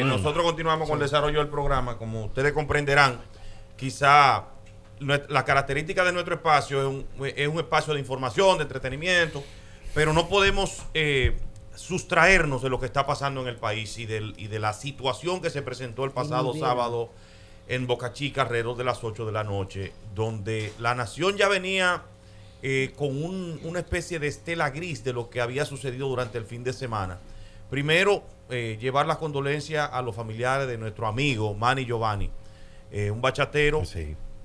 nosotros continuamos con el desarrollo del programa. Como ustedes comprenderán, quizá la característica de nuestro espacio es un, espacio de información, de entretenimiento, pero no podemos eh, sustraernos de lo que está pasando en el país y, de la situación que se presentó el pasado sábado en Boca Chica alrededor de las 8 de la noche, donde la nación ya venía eh, con una especie de estela gris de lo que había sucedido durante el fin de semana. Primero, eh, llevar las condolencias a los familiares de nuestro amigo Manny Giovanni, eh, un bachatero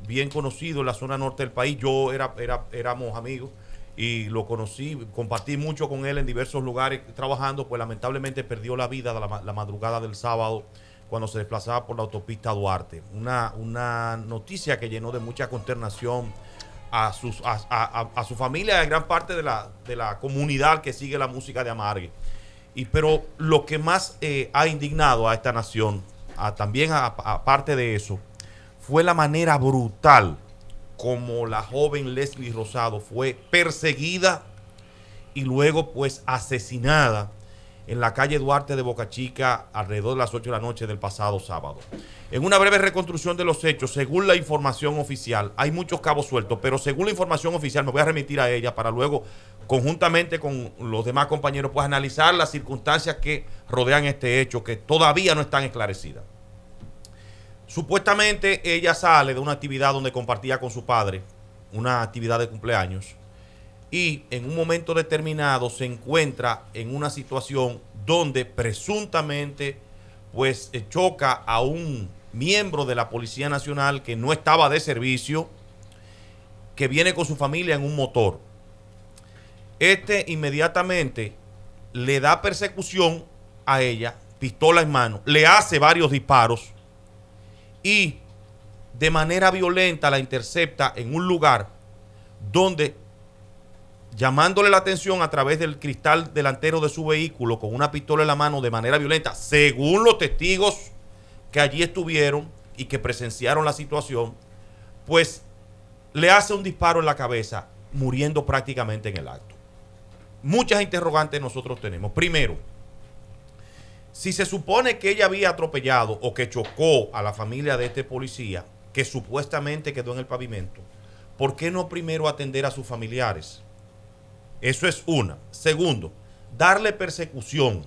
bien conocido en la zona norte del país. Yo era, era, éramos amigos y lo conocí, compartí mucho con él en diversos lugares trabajando, pues lamentablemente perdió la vida la, madrugada del sábado cuando se desplazaba por la autopista Duarte. Una, una noticia que llenó de mucha consternación a, sus, a, su familia y a gran parte de la, de la comunidad que sigue la música de Amargue. Y, pero lo que más eh, ha indignado a esta nación, también aparte de eso, fue la manera brutal como la joven Leslie Rosado fue perseguida y luego pues asesinada en la calle Duarte de Boca Chica alrededor de las 8 de la noche del pasado sábado. En una breve reconstrucción de los hechos, según la información oficial, hay muchos cabos sueltos, pero según la información oficial, me voy a remitir a ella para luego conjuntamente con los demás compañeros, pues analizar las circunstancias que rodean este hecho, que todavía no están esclarecidas. Supuestamente ella sale de una actividad donde compartía con su padre, una actividad de cumpleaños, y en un momento determinado se encuentra en una situación donde presuntamente pues eh, choca a un miembro de la Policía Nacional que no estaba de servicio, que viene con su familia en un motor. Este inmediatamente le da persecución a ella, pistola en mano, le hace varios disparos y de manera violenta la intercepta en un lugar donde, llamándole la atención a través del cristal delantero de su vehículo con una pistola en la mano de manera violenta, según los testigos que allí estuvieron y que presenciaron la situación, pues le hace un disparo en la cabeza, muriendo prácticamente en el acto muchas interrogantes nosotros tenemos. Primero, si se supone que ella había atropellado o que chocó a la familia de este policía, que supuestamente quedó en el pavimento, ¿por qué no primero atender a sus familiares? Eso es una. Segundo, darle persecución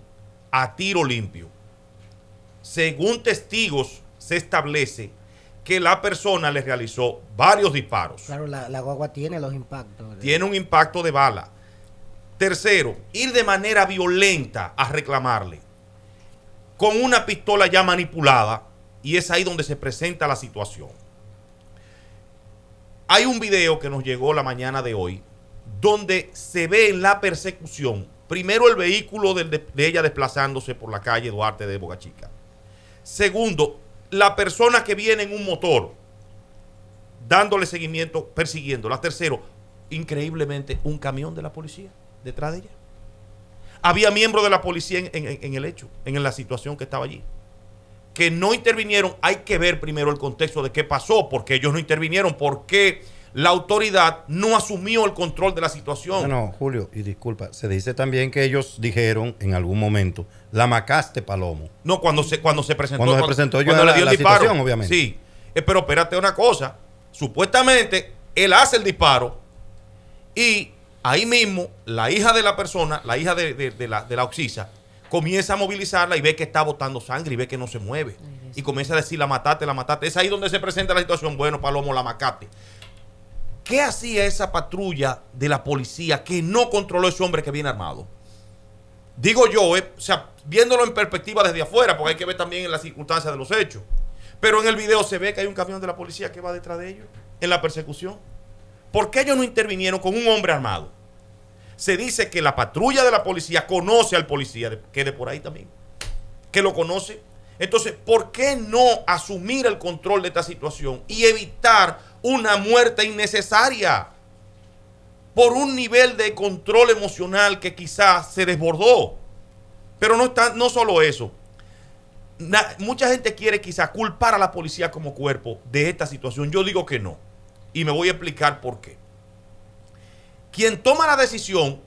a tiro limpio. Según testigos, se establece que la persona le realizó varios disparos. Claro, la, guagua tiene los impactos. Tiene un impacto de bala. Tercero, ir de manera violenta a reclamarle con una pistola ya manipulada y es ahí donde se presenta la situación. Hay un video que nos llegó la mañana de hoy donde se ve en la persecución primero el vehículo de, ella desplazándose por la calle Duarte de Boca Chica. Segundo, la persona que viene en un motor dándole seguimiento, persiguiéndola. Tercero, increíblemente, un camión de la policía detrás de ella. Había miembros de la policía en, el hecho, en la situación que estaba allí. Que no intervinieron, hay que ver primero el contexto de qué pasó, porque ellos no intervinieron, porque la autoridad no asumió el control de la situación. No, Julio, y disculpa, se dice también que ellos dijeron en algún momento, la macaste Palomo. No, cuando se, cuando se presentó. Cuando, se presentó yo le dio la, disparo, obviamente. Sí, eh, pero espérate una cosa, supuestamente él hace el disparo y Ahí mismo, la hija de la persona, la hija de, la, de la oxisa, comienza a movilizarla y ve que está botando sangre y ve que no se mueve. y comienza a decir, la mataste, la mataste. Es ahí donde se presenta la situación. Bueno, Palomo, la macate. ¿Qué hacía esa patrulla de la policía que no controló a ese hombre que viene armado? Digo yo, eh, o sea, viéndolo en perspectiva desde afuera, porque hay que ver también en las circunstancias de los hechos. Pero en el video se ve que hay un camión de la policía que va detrás de ellos, en la persecución. ¿Por qué ellos no intervinieron con un hombre armado? Se dice que la patrulla de la policía conoce al policía, que de por ahí también, que lo conoce. Entonces, ¿por qué no asumir el control de esta situación y evitar una muerte innecesaria por un nivel de control emocional que quizás se desbordó? Pero no, está, no solo eso. mucha gente quiere quizás culpar a la policía como cuerpo de esta situación. Yo digo que no. Y me voy a explicar por qué. Quien toma la decisión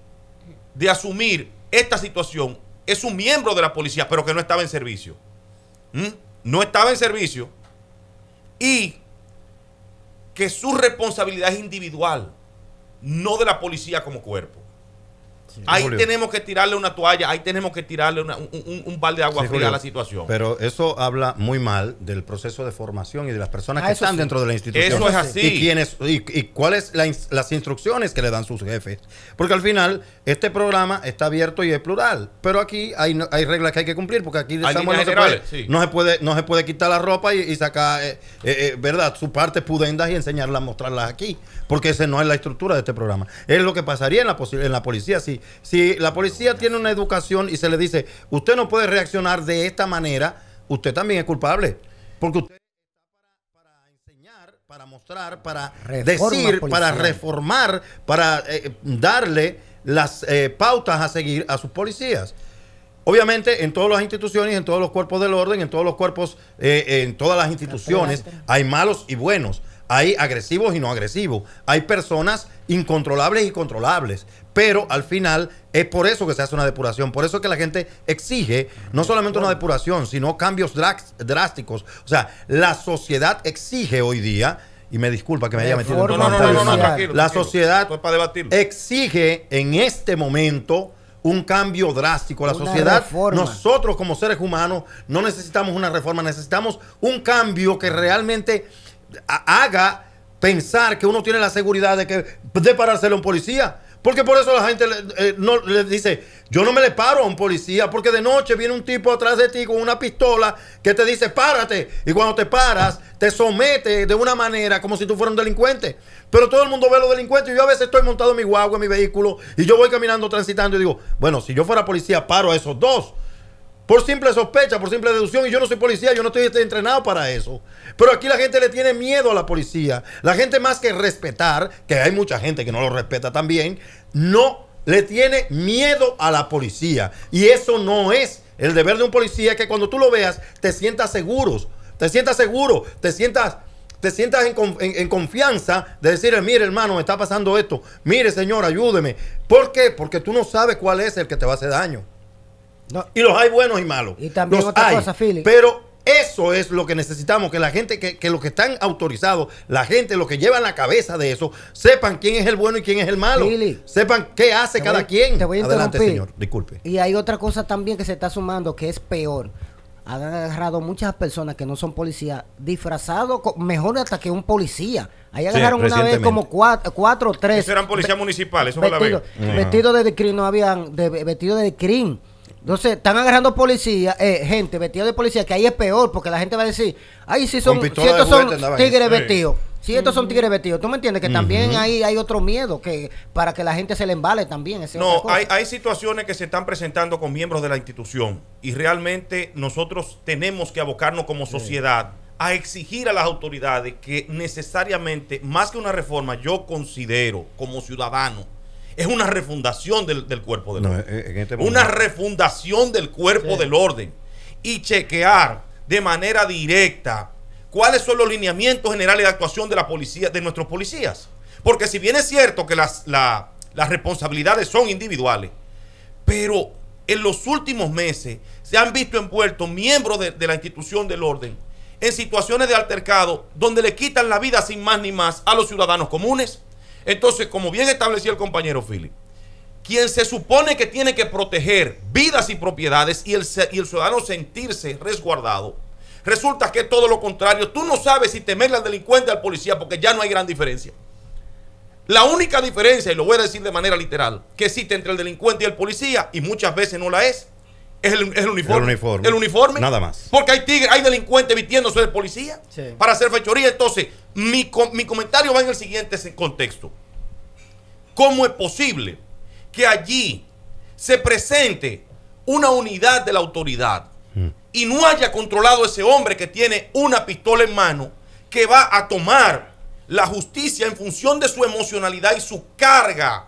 de asumir esta situación es un miembro de la policía, pero que no estaba en servicio. ¿Mm? No estaba en servicio y que su responsabilidad es individual, no de la policía como cuerpo ahí tenemos que tirarle una toalla, ahí tenemos que tirarle un, un, balde de agua fría a la situación. Pero eso habla muy mal del proceso de formación y de las personas ah, que están dentro de la institución. Eso es así. Y, y, cuáles son las instrucciones que le dan sus jefes. Porque al final, este programa está abierto y es plural. Pero aquí hay, hay reglas que hay que cumplir, porque aquí no, se puede, no, se puede, quitar la ropa y, sacar, eh, eh, eh, ¿verdad?, su parte pudendas y enseñarlas, mostrarlas aquí. Porque esa no es la estructura de este programa. Es lo que pasaría en la, en la policía si si la policía tiene una educación y se le dice, usted no puede reaccionar de esta manera, usted también es culpable. Porque usted para mostrar, para decir, para reformar, para eh, darle las eh, pautas a seguir a sus policías. Obviamente en todas las instituciones, en todos los cuerpos del orden, en todos los cuerpos, eh, en todas las instituciones hay malos y buenos, hay agresivos y no agresivos, hay personas incontrolables y controlables, pero al final es por eso que se hace una depuración, por eso que la gente exige no solamente una depuración, sino cambios drásticos. O sea, la sociedad exige hoy día, y me disculpa que me haya metido en no, no, no, tranquilo, la sociedad exige en este momento un cambio drástico. La sociedad, nosotros como seres humanos, no necesitamos una reforma, necesitamos un cambio que realmente haga pensar que uno tiene la seguridad de que de un policía porque por eso la gente le, eh, no, dice, yo no me le paro a un policía, porque de noche viene un tipo atrás de ti con una pistola que te dice, párate. Y cuando te paras, te somete de una manera como si tú fueras un delincuente. Pero todo el mundo ve a los delincuentes. Y yo a veces estoy montado en mi guagua, en mi vehículo, y yo voy caminando, transitando, y digo, bueno, si yo fuera policía, paro a esos dos. Por simple sospecha, por simple deducción, y yo no soy policía, yo no estoy entrenado para eso. Pero aquí la gente le tiene miedo a la policía. La gente más que respetar, que hay mucha gente que no lo respeta también, no le tiene miedo a la policía. Y eso no es el deber de un policía, que cuando tú lo veas te sientas seguros, te sientas seguro, te sientas te sientas en, confianza de decirle, mire hermano, me está pasando esto, mire señor, ayúdeme. ¿Por qué? Porque tú no sabes cuál es el que te va a hacer daño. Y los hay buenos y malos. Y también los otra Pero eso es lo que necesitamos, que la gente, que, que los que están autorizados, la gente, los que llevan la cabeza de eso, sepan quién es el bueno y quién es el malo. sepan qué hace cada quien. Te voy a Adelante, señor. Disculpe. Y hay otra cosa también que se está sumando que es peor. Han agarrado muchas personas que no son policías disfrazados, mejor hasta que un policía. Ahí agarraron una vez como cuatro o tres. Esos eran policías municipales, eso vestido, la Vestidos de crim no habían, de, vestidos de crim entonces, están agarrando policía, eh, gente vestida de policía, que ahí es peor, porque la gente va a decir, ay, si, son, estos son tigres vestidos. Si estos son tigres vestidos, tú me entiendes que también ahí hay, otro miedo que para que la gente se le embale también. no, hay, situaciones que se están presentando con miembros de la institución y realmente nosotros tenemos que abocarnos como sociedad a exigir a las autoridades que necesariamente, más que una reforma, yo considero como ciudadano, es una refundación del, cuerpo del orden. Eh, este una refundación del cuerpo del orden. Y chequear de manera directa cuáles son los lineamientos generales de actuación de la policía, de nuestros policías. Porque si bien es cierto que las, responsabilidades son individuales, pero en los últimos meses se han visto envueltos miembros de la institución del orden en situaciones de altercado donde le quitan la vida sin más ni más a los ciudadanos comunes. Entonces, como bien establecía el compañero Philip, quien se supone que tiene que proteger vidas y propiedades y el, ciudadano sentirse resguardado, resulta que es todo lo contrario. Tú no sabes si temerle al delincuente o al policía porque ya no hay gran diferencia. La única diferencia, y lo voy a decir de manera literal, que existe entre el delincuente y el policía, y muchas veces no la es, es el, uniforme, el uniforme. Nada más. Porque hay hay delincuentes vistiéndose de policía para hacer fechoría. Entonces, mi, comentario va en el siguiente contexto. ¿Cómo es posible que allí se presente una unidad de la autoridad mm. y no haya controlado ese hombre que tiene una pistola en mano, que va a tomar la justicia en función de su emocionalidad y su carga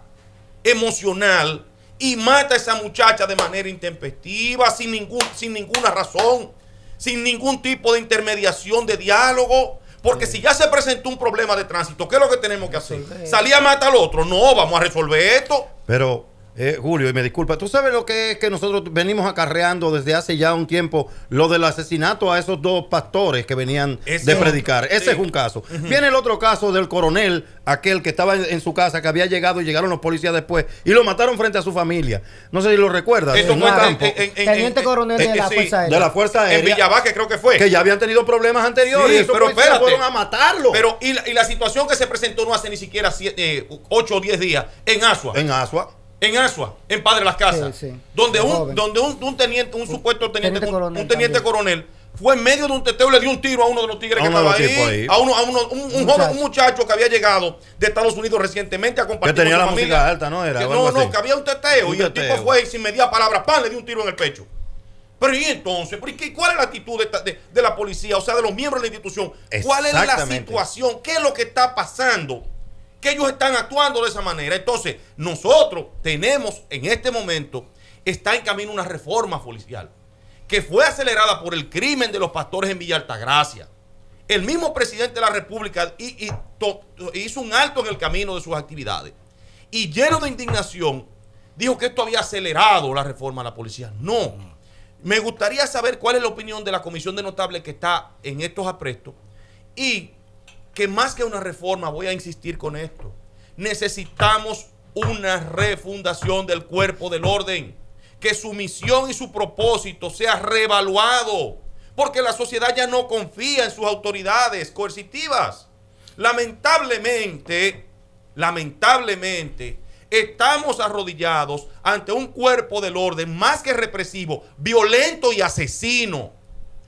emocional y mata a esa muchacha de manera intempestiva, sin, ningún, sin ninguna razón, sin ningún tipo de intermediación, de diálogo, porque si ya se presentó un problema de tránsito, ¿qué es lo que tenemos que hacer? salía a matar al otro? No, vamos a resolver esto. Pero eh, Julio, y me disculpa, ¿tú sabes lo que es que nosotros venimos acarreando desde hace ya un tiempo lo del asesinato a esos dos pastores que venían de predicar? Ese es un caso. Viene el otro caso del coronel, aquel que estaba en, su casa, que había llegado y llegaron los policías después y lo mataron frente a su familia. No sé si lo recuerdas. Teniente coronel de la, Fuerza Aérea. de la En creo que fue. Que ya habían tenido problemas anteriores pero fueron a matarlo. Pero y la, situación que se presentó no hace ni siquiera 8 eh, o 10 días en Asua. En Asua. En Asua, en Padre Las Casas, donde, un, donde un, teniente, un supuesto teniente, un teniente coronel fue en medio de un teteo le dio un tiro a uno de los tigres que estaba ahí, a un, muchacho. Joven, muchacho que había llegado de Estados Unidos recientemente a compartir que tenía la música alta, ¿no? Era, no, no, que había un teteo y el tipo fue y sin media palabra, pan, le dio un tiro en el pecho. Pero y entonces, ¿cuál es la actitud de la policía, o sea, de los miembros de la institución? ¿Cuál es la situación? ¿Qué es lo que está pasando? ellos están actuando de esa manera. Entonces, nosotros tenemos en este momento, está en camino una reforma policial que fue acelerada por el crimen de los pastores en Villa Altagracia. El mismo presidente de la República hizo un alto en el camino de sus actividades y lleno de indignación dijo que esto había acelerado la reforma a la policía. No. Me gustaría saber cuál es la opinión de la comisión de notables que está en estos aprestos y que más que una reforma, voy a insistir con esto, necesitamos una refundación del cuerpo del orden, que su misión y su propósito sea reevaluado, porque la sociedad ya no confía en sus autoridades coercitivas. Lamentablemente, lamentablemente, estamos arrodillados ante un cuerpo del orden más que represivo, violento y asesino.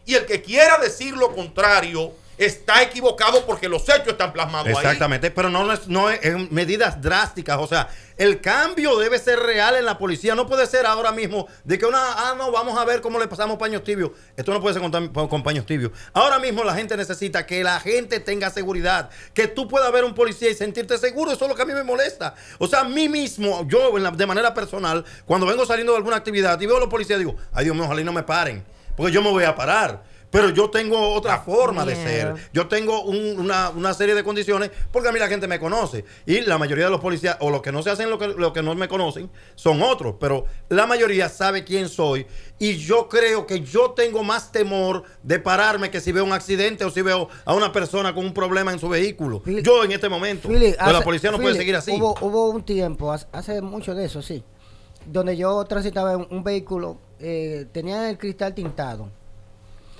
Y el que quiera decir lo contrario, está equivocado porque los hechos están plasmados Exactamente, pero no, es, no es, medidas drásticas. O sea, el cambio debe ser real en la policía. No puede ser ahora mismo de que una, ah, no, vamos a ver cómo le pasamos paños tibios. Esto no puede ser con, paños tibios. Ahora mismo la gente necesita que la gente tenga seguridad, que tú puedas ver un policía y sentirte seguro. Eso es lo que a mí me molesta. O sea, a mí mismo, yo de manera personal, cuando vengo saliendo de alguna actividad y veo a los policías, digo, ay Dios mío, ojalá no me paren, porque yo me voy a parar pero yo tengo otra forma de ser. Yo tengo una, serie de condiciones porque a mí la gente me conoce. Y la mayoría de los policías, o los que no se hacen, lo que, lo que no me conocen, son otros. Pero la mayoría sabe quién soy. Y yo creo que yo tengo más temor de pararme que si veo un accidente o si veo a una persona con un problema en su vehículo. yo en este momento. pero la policía no puede seguir así. Hubo, un tiempo, hace mucho de eso, sí. Donde yo transitaba en un vehículo, eh, tenía el cristal tintado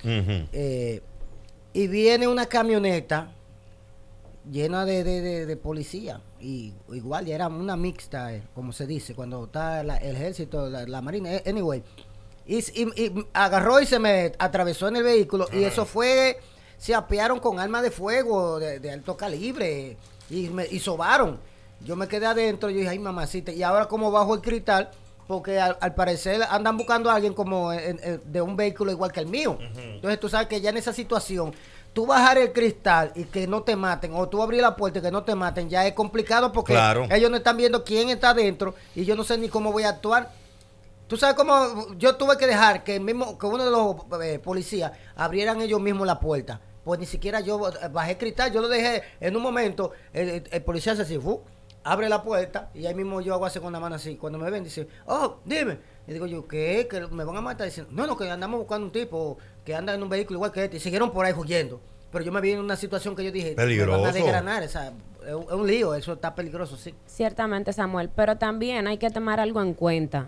eh, y viene una camioneta llena de, policía. Y igual, ya era una mixta, eh, como se dice, cuando está el ejército, la, marina. Eh, anyway. Y, agarró y se me atravesó en el vehículo. Y eso fue. Se apearon con armas de fuego de, alto calibre. Y me y sobaron. Yo me quedé adentro. y dije, ay, mamacita. Y ahora, como bajo el cristal porque al, parecer andan buscando a alguien como eh, eh, eh, de un vehículo igual que el mío. Entonces tú sabes que ya en esa situación, tú bajar el cristal y que no te maten, o tú abrir la puerta y que no te maten, ya es complicado porque ellos no están viendo quién está adentro y yo no sé ni cómo voy a actuar. Tú sabes cómo yo tuve que dejar que, mismo, que uno de los policías abrieran ellos mismos la puerta. Pues ni siquiera yo bajé el cristal, yo lo dejé en un momento, el, policía se así, abre la puerta y ahí mismo yo hago a segunda mano así. Cuando me ven, dice, oh, dime. Y digo yo, ¿qué? ¿Que me van a matar? Dicen, no, no, que andamos buscando un tipo que anda en un vehículo igual que este. Y siguieron por ahí huyendo. Pero yo me vi en una situación que yo dije, peligroso. desgranar, o sea, es un, lío, eso está peligroso, sí. Ciertamente, Samuel, pero también hay que tomar algo en cuenta.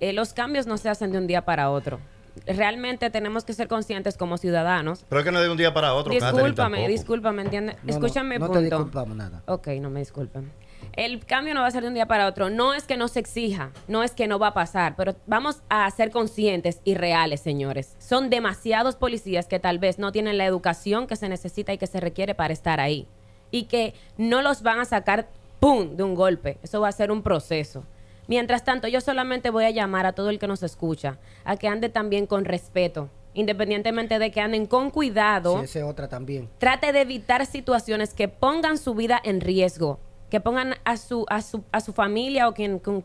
Eh, los cambios no se hacen de un día para otro realmente tenemos que ser conscientes como ciudadanos. Pero es que no de un día para otro. Discúlpame, discúlpame, ¿entiendes? Escúchame no, no punto. No te disculpamos nada. Ok, no me disculpen. El cambio no va a ser de un día para otro. No es que no se exija, no es que no va a pasar, pero vamos a ser conscientes y reales, señores. Son demasiados policías que tal vez no tienen la educación que se necesita y que se requiere para estar ahí. Y que no los van a sacar, ¡pum!, de un golpe. Eso va a ser un proceso. Mientras tanto, yo solamente voy a llamar a todo el que nos escucha a que ande también con respeto, independientemente de que anden con cuidado. Sí, otra también. Trate de evitar situaciones que pongan su vida en riesgo que pongan a su, a su, a su familia o quien, con,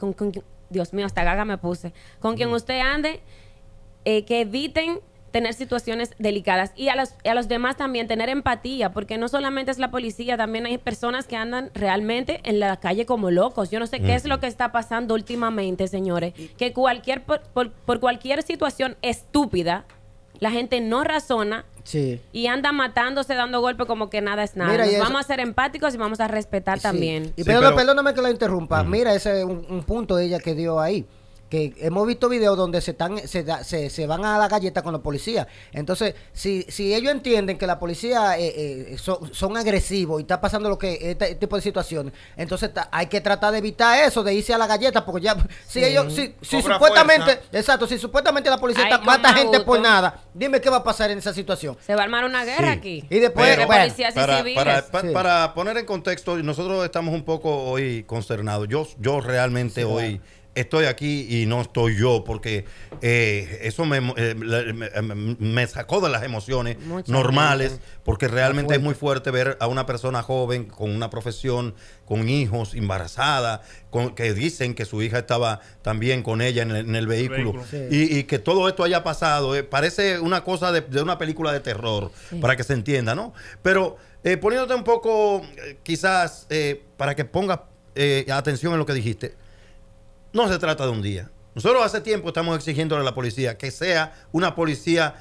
Dios mío, hasta gaga me puse, con quien usted ande, eh, que eviten tener situaciones delicadas y a los, a los demás también tener empatía, porque no solamente es la policía, también hay personas que andan realmente en la calle como locos. Yo no sé qué es lo que está pasando últimamente, señores, que cualquier por cualquier situación estúpida la gente no razona sí. y anda matándose, dando golpes como que nada es nada. vamos a ser empáticos y vamos a respetar también. Y perdóname que la interrumpa. Mira, ese es un, punto ella que dio ahí que hemos visto videos donde se están se, se, van a la galleta con la policía. Entonces, si, si ellos entienden que la policía eh, eh, son, agresivos y está pasando lo que este, tipo de situaciones, entonces hay que tratar de evitar eso, de irse a la galleta, porque ya si ellos si, supuestamente, exacto, si supuestamente la policía está, mata gente por nada, dime qué va a pasar en esa situación. Se va a armar una guerra aquí. Y después para, poner en contexto, nosotros estamos un poco hoy consternados. Yo yo realmente hoy estoy aquí y no estoy yo, porque eh, eso eh, eh, me, sacó de las emociones normales, porque realmente es muy fuerte ver a una persona joven con una profesión, con hijos, embarazada, que dicen que su hija estaba también con ella en el, vehículo, Y, que todo esto haya pasado. parece una cosa de, una película de terror, para que se entienda, ¿no? Pero poniéndote un poco, quizás, para que pongas atención en lo que dijiste no se trata de un día. Nosotros hace tiempo estamos exigiendo a la policía que sea una policía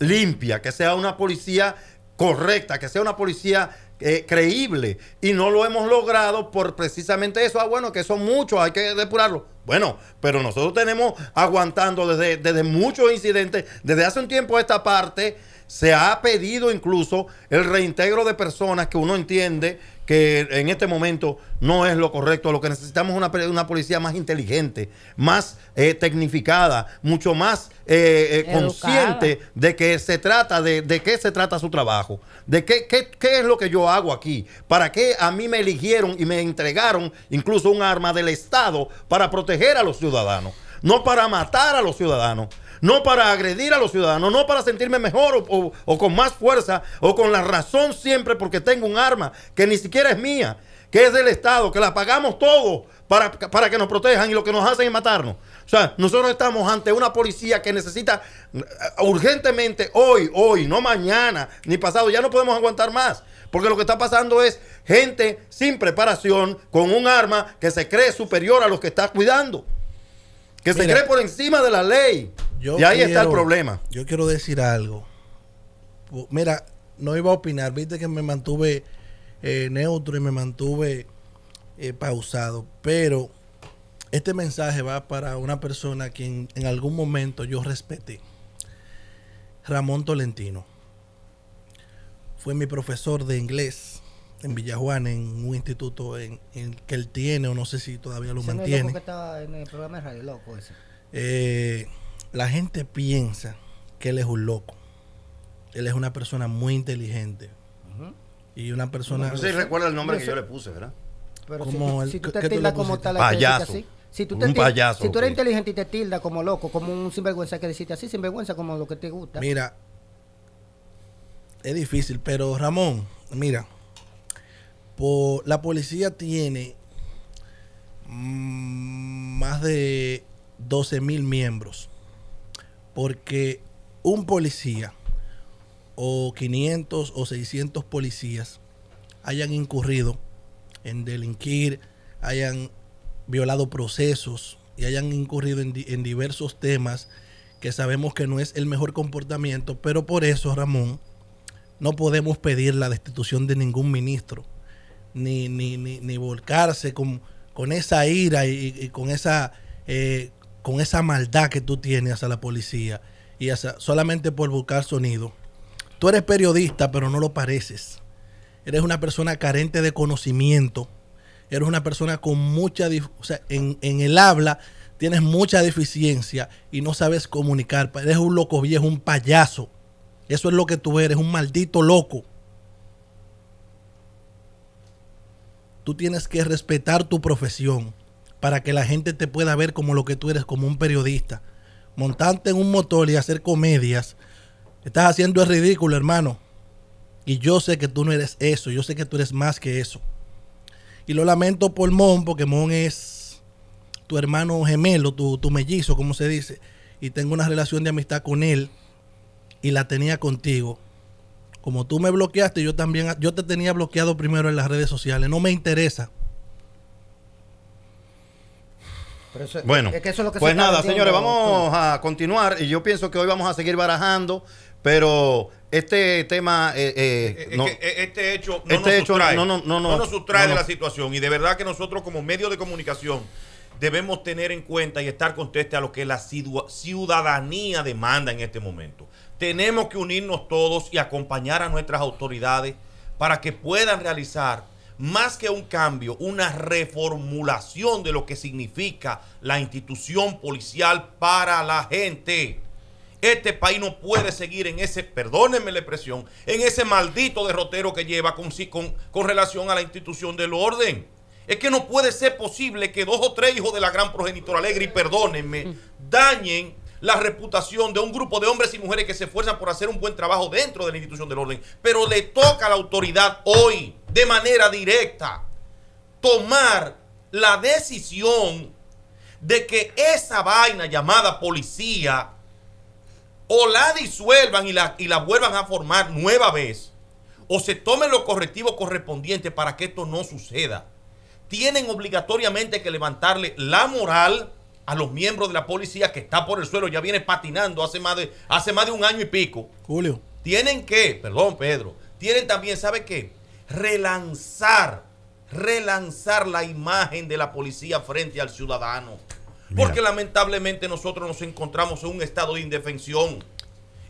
limpia, que sea una policía correcta, que sea una policía eh, creíble. Y no lo hemos logrado por precisamente eso. Ah, bueno, que son muchos, hay que depurarlo. Bueno, pero nosotros tenemos aguantando desde, desde muchos incidentes, desde hace un tiempo esta parte, se ha pedido incluso el reintegro de personas que uno entiende que en este momento no es lo correcto. Lo que necesitamos es una, policía más inteligente, más eh, tecnificada, mucho más eh, eh, consciente de que se trata, de, qué se trata su trabajo, de qué, qué, es lo que yo hago aquí, para qué a mí me eligieron y me entregaron incluso un arma del Estado para proteger a los ciudadanos, no para matar a los ciudadanos no para agredir a los ciudadanos, no para sentirme mejor o, con más fuerza o con la razón siempre porque tengo un arma que ni siquiera es mía, que es del Estado, que la pagamos todos para, para que nos protejan y lo que nos hacen es matarnos. O sea, nosotros estamos ante una policía que necesita eh, urgentemente hoy, hoy, no mañana, ni pasado, ya no podemos aguantar más. Porque lo que está pasando es gente sin preparación, con un arma que se cree superior a los que está cuidando. Que se cree por encima de la ley. y ahí está el problema. Yo quiero decir algo. Mira, no iba a opinar. Viste que me mantuve eh, neutro y me mantuve eh, pausado. Pero este mensaje va para una persona que quien en algún momento yo respeté. Ramón Tolentino. Fue mi profesor de inglés en Villajuan, en un instituto en, que él tiene, o no sé si todavía lo mantiene. que estaba en el programa de Radio Loco eh, la gente piensa que él es un loco. Él es una persona muy inteligente. Y una persona. No sé si recuerda el nombre que yo le puse, ¿verdad? si, te tildas como tal, payaso. si tú, si tú eres inteligente y te tildas como loco, como un sinvergüenza que deciste así, sinvergüenza como lo que te gusta. Mira, es difícil, pero Ramón, mira, la policía tiene mm, más de 12 mil miembros. Porque un policía o 500 o 600 policías hayan incurrido en delinquir, hayan violado procesos y hayan incurrido en diversos temas que sabemos que no es el mejor comportamiento, pero por eso, Ramón, no podemos pedir la destitución de ningún ministro ni, ni, ni, volcarse con, con, esa ira y, con, esa, eh, con esa maldad que tú tienes hacia la policía y solamente por buscar sonido. Tú eres periodista, pero no lo pareces. Eres una persona carente de conocimiento. Eres una persona con mucha... O sea, en, en el habla tienes mucha deficiencia y no sabes comunicar. Eres un loco viejo, un payaso. Eso es lo que tú eres, un maldito loco. tú tienes que respetar tu profesión para que la gente te pueda ver como lo que tú eres, como un periodista. Montarte en un motor y hacer comedias, estás haciendo el ridículo, hermano. Y yo sé que tú no eres eso, yo sé que tú eres más que eso. Y lo lamento por Mon, porque Mon es tu hermano gemelo, tu, tu mellizo, como se dice. Y tengo una relación de amistad con él y la tenía contigo. Como tú me bloqueaste, yo también, yo te tenía bloqueado primero en las redes sociales. No me interesa. bueno, pues nada, señores, vamos a continuar y yo pienso que hoy vamos a seguir barajando, pero este tema, eh, eh, este hecho, este no, nos sustrae, no, no, nos sustrae de la situación y de verdad que nosotros como medio de comunicación debemos tener en cuenta y estar conteste a lo que la ciudadanía demanda en este momento. Tenemos que unirnos todos y acompañar a nuestras autoridades para que puedan realizar más que un cambio, una reformulación de lo que significa la institución policial para la gente. Este país no puede seguir en ese, perdónenme la expresión, en ese maldito derrotero que lleva con relación a la institución del orden. Es que no puede ser posible que dos o tres hijos de la gran progenitora alegre, y perdónenme, mm. dañen la reputación de un grupo de hombres y mujeres que se esfuerzan por hacer un buen trabajo dentro de la institución del orden. Pero le toca a la autoridad hoy, de manera directa, tomar la decisión de que esa vaina llamada policía o la disuelvan y la, y la vuelvan a formar nueva vez, o se tomen los correctivos correspondientes para que esto no suceda tienen obligatoriamente que levantarle la moral a los miembros de la policía que está por el suelo, ya viene patinando hace más de, hace más de un año y pico. Julio. Tienen que, perdón Pedro, tienen también, ¿sabe qué? Relanzar, relanzar la imagen de la policía frente al ciudadano. Porque lamentablemente nosotros nos encontramos en un estado de indefensión.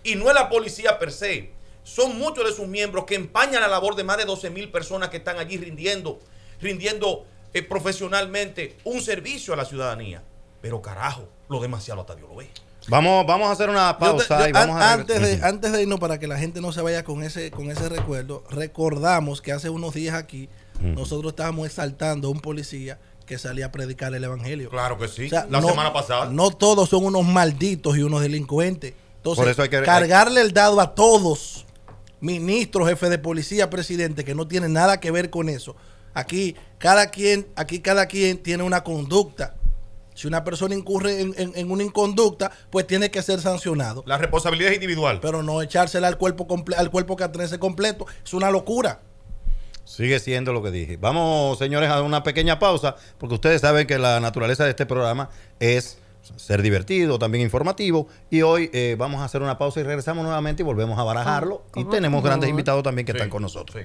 Y no es la policía per se. Son muchos de sus miembros que empañan la labor de más de 12 mil personas que están allí rindiendo, rindiendo eh, profesionalmente un servicio a la ciudadanía. Pero carajo, lo demasiado hasta Dios lo ve. Vamos, vamos a hacer una pausa. y vamos a... antes, de, antes de irnos, para que la gente no se vaya con ese, con ese recuerdo, recordamos que hace unos días aquí nosotros estábamos exaltando a un policía que salía a predicar el evangelio. Claro que sí. la semana pasada. No todos son unos malditos y unos delincuentes. Entonces, cargarle el dado a todos, ministros, jefe de policía, presidente, que no tiene nada que ver con eso Aquí cada quien, aquí cada quien tiene una conducta. Si una persona incurre en, una inconducta, pues tiene que ser sancionado. La responsabilidad es individual. Pero no echársela al cuerpo, al cuerpo que atrece completo. Es una locura. Sigue siendo lo que dije. Vamos, señores, a una pequeña pausa, porque ustedes saben que la naturaleza de este programa es ser divertido, también informativo. Y hoy eh, vamos a hacer una pausa y regresamos nuevamente y volvemos a barajarlo. y tenemos grandes invitados también que están con nosotros.